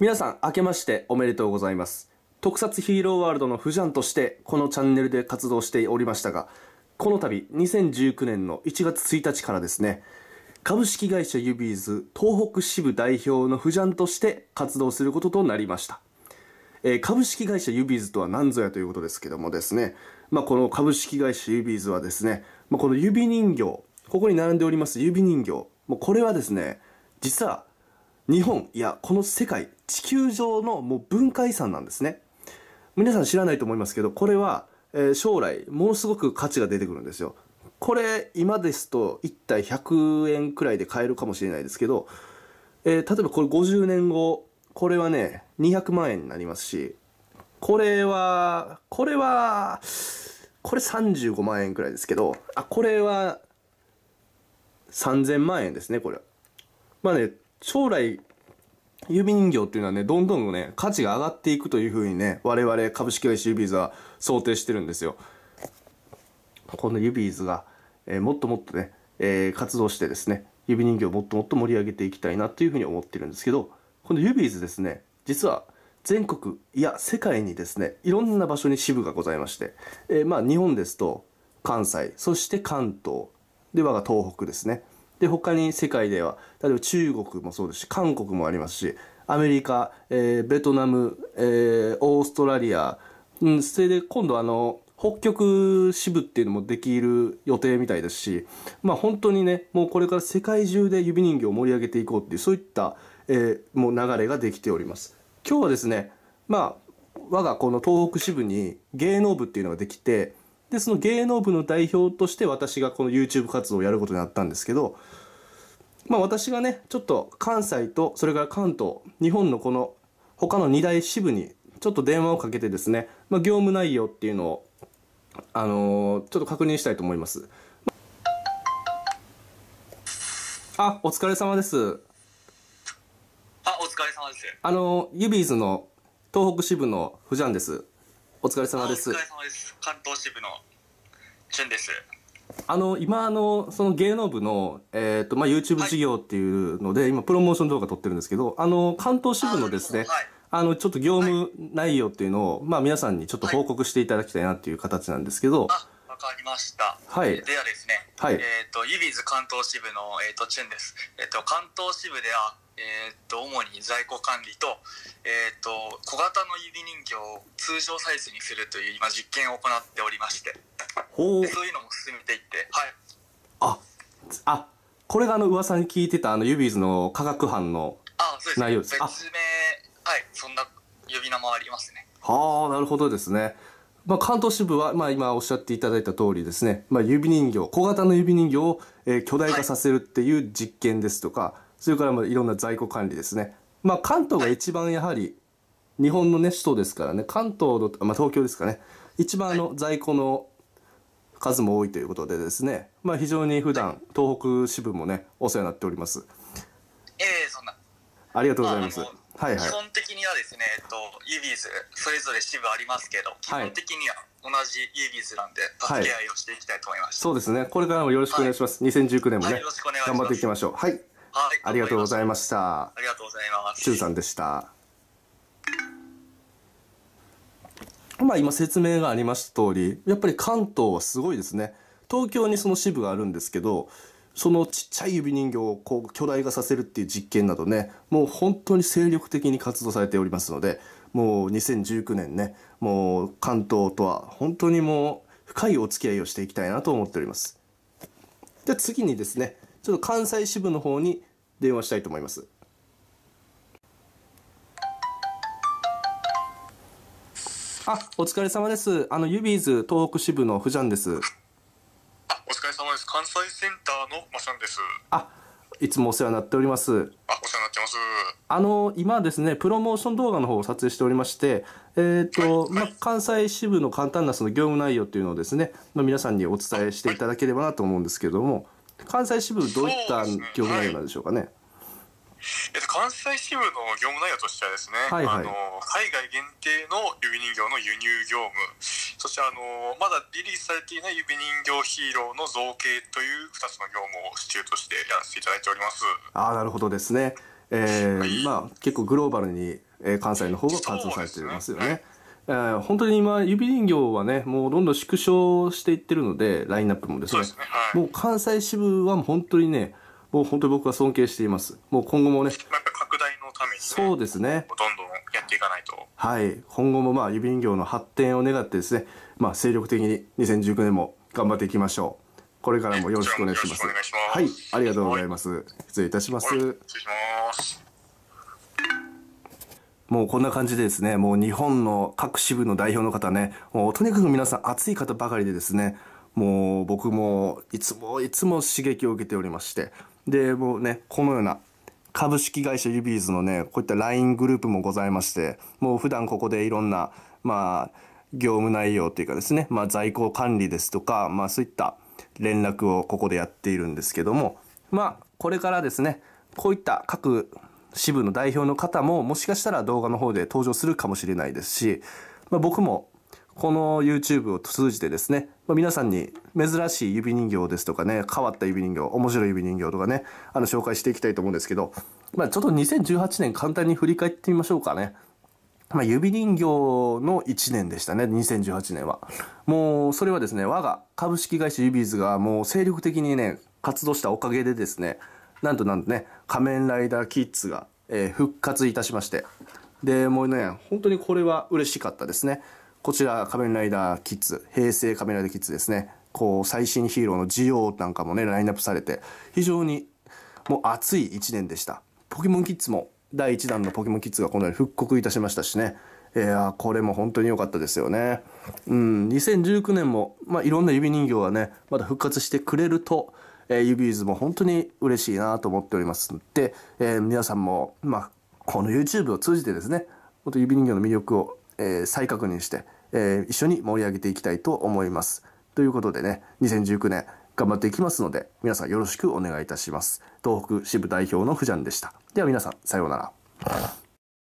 皆さん、明けましておめでとうございます。特撮ヒーローワールドの不ジャンとして、このチャンネルで活動しておりましたが、この度、2019年の1月1日からですね、株式会社ユビーズ東北支部代表の不ジャンとして活動することとなりました。えー、株式会社ユビーズとは何ぞやということですけどもですね、まあ、この株式会社ユビーズはですね、まあ、この指人形、ここに並んでおります指人形、もうこれはですね、実は日本いやこの世界地球上のもう文化遺産なんですね皆さん知らないと思いますけどこれは、え将来ものすごく価値が出てくるんですよこれ今ですと1体100円くらいで買えるかもしれないですけど、えー、例えばこれ50年後これはね200万円になりますしこれはこれはこれ35万円くらいですけどあこれは3000万円ですねこれまあね将来、指人形っていうのはね、どんどんね、価値が上がっていくというふうにね、我々株式会社ユビーズは想定してるんですよ。このユビーズが、えー、もっともっとね、えー、活動してですね、指人形をもっともっと盛り上げていきたいなというふうに思ってるんですけど、このユビーズですね、実は全国、いや世界にですね、いろんな場所に支部がございまして、えー、まあ日本ですと関西、そして関東、で我が東北ですね。で、他に世界では、例えば中国もそうですし、韓国もありますし、アメリカ、えー、ベトナム、えー、オーストラリア、うん、それで今度あの、北極支部っていうのもできる予定みたいですし、まあ本当にね、もうこれから世界中で指人形を盛り上げていこうっていう、そういった、えー、もう流れができております。今日はですね、まあ、我がこの東北支部に芸能部っていうのができて、で、その芸能部の代表として私がこの YouTube 活動をやることになったんですけど、まあ私がね、ちょっと関西と、それから関東、日本のこの他の2大支部にちょっと電話をかけてですね、まあ業務内容っていうのを、あのー、ちょっと確認したいと思います。あ、お疲れ様です。あ、お疲れ様です。あの、ユビーズの東北支部のフジャンです。お疲れ様です。お疲れ様です。関東支部の淳です。あの今あのその芸能部のえっ、ー、とまあユーチューブ事業っていうので、はい、今プロモーション動画撮ってるんですけど、あの関東支部のですね。あの、ちょっと業務内容っていうのを、はい、まあ皆さんにちょっと報告していただきたいなっていう形なんですけど。あ、わかりました。はい。ではですね。はい。えっ、ー、と、イビズ関東支部の、えっ、ー、と、チュンです。えっ、ー、と、関東支部では、えー、っと主に在庫管理と,、えー、っと小型の指人形を通常サイズにするという今実験を行っておりましてほうそういうのも進めていってはいああこれがあの噂に聞いてたあのユビーズの化学班の内容ですあそうですはいそんな呼び名もありますねはあなるほどですねまあ、関東支部は、まあ、今おっしゃっていただいた通りですね、まあ、指人形小型の指人形を、えー、巨大化させるっていう実験ですとか、はいそれからまあいろんな在庫管理ですね。まあ関東が一番やはり日本のね首都ですからね関東の、まあ、東京ですかね一番の在庫の数も多いということでですね、まあ、非常に普段東北支部もねお世話になっております。ええー、そんなありがとうございます。まあ、はいはい、基本的にはですね、えっと、ユビーズそれぞれ支部ありますけど、基本的には同じユビーズなんで、合いをしていきたいと思います、はい、そうですね、これからもよろしくお願いします。はい、2019年もね、頑張っていきましょう。はいありがとうございました。ありがとうございます。しゅうさんでした。まあ今説明がありました通り、やっぱり関東はすごいですね。東京にその支部があるんですけど、そのちっちゃい指人形をこう巨大化させるっていう実験などね、もう本当に精力的に活動されておりますので、もう2019年ね、もう関東とは本当にもう深いお付き合いをしていきたいなと思っております。で、次にですね、ちょっと関西支部の方に電話したいと思います。あ、お疲れ様です。あの、ユビーズ東北支部のフジャンです。お疲れ様です。関西センターのマシャンです。あ、いつもお世話になっております。あ、お世話になってます。あの、今ですね、プロモーション動画の方を撮影しておりまして、えっ、ー、と、はいはい、まあ、関西支部の簡単なその業務内容っていうのをですね、まあ、皆さんにお伝えしていただければなと思うんですけれども、はい関西支部どういった業務内容なんでしょうかね。えっと、関西支部の業務内容としてはですね、はいはい、あの海外限定の指人形の輸入業務そしてあのまだリリースされていない指人形ヒーローの造形という2つの業務を支柱としてやらせていただいておりますあなるほどですね、えー、はい、まあ、結構グローバルに、えー、関西の方が活動されてますよね。えー、本当に今、指人形はね、もうどんどん縮小していってるので、ラインナップもですね。すねはい、もう関西支部は本当にね、もう本当に僕は尊敬しています。もう今後もね。まあ、拡大のために、ね、そうですね。どんどんやっていかないと。はい。今後もまあ、指人形の発展を願ってですね、まあ、精力的に2019年も頑張っていきましょう。これからもよろしくお願いします。はい。ありがとうございます。失礼いたします。失礼します。もうこんな感じでですね、もう日本の各支部の代表の方ね、もうとにかく皆さん熱い方ばかりでですね、もう僕もいつもいつも刺激を受けておりまして、で、もうね、このような株式会社ユビーズのね、こういった LINE グループもございまして、もう普段ここでいろんな、まあ、業務内容というかですね、まあ、在庫管理ですとか、まあ、そういった連絡をここでやっているんですけども、まあ、これからですね、こういった各支部の代表の方ももしかしたら動画の方で登場するかもしれないですし、まあ、僕もこの YouTube を通じてですね、まあ、皆さんに珍しい指人形ですとかね、変わった指人形、面白い指人形とかね、あの紹介していきたいと思うんですけど、まあ、ちょっと2018年簡単に振り返ってみましょうかね。まあ、指人形の1年でしたね、2018年は。もう、それはですね、我が株式会社ユビーズがもう精力的にね、活動したおかげでですね、なんとなんとね、仮面ライダーキッズが、えー、復活いたしまして。で、もうね、本当にこれは嬉しかったですね。こちら、仮面ライダーキッズ、平成仮面ライダーキッズですね。こう、最新ヒーローのジオなんかもね、ラインナップされて、非常にもう熱い一年でした。ポケモンキッズも、第1弾のポケモンキッズがこのように復刻いたしましたしね。いやこれも本当に良かったですよね。うん、2019年も、まあ、いろんな指人形はね、まだ復活してくれるとえー、指図も本当に嬉しいなと思っておりますので、えー、皆さんも、まあ、この YouTube を通じてですね、もっと指人形の魅力を、えー、再確認して、え一緒に盛り上げていきたいと思います。ということでね、2019年頑張っていきますので、皆さんよろしくお願いいたします。東北支部代表のフジャンでした。では皆さん、さようなら。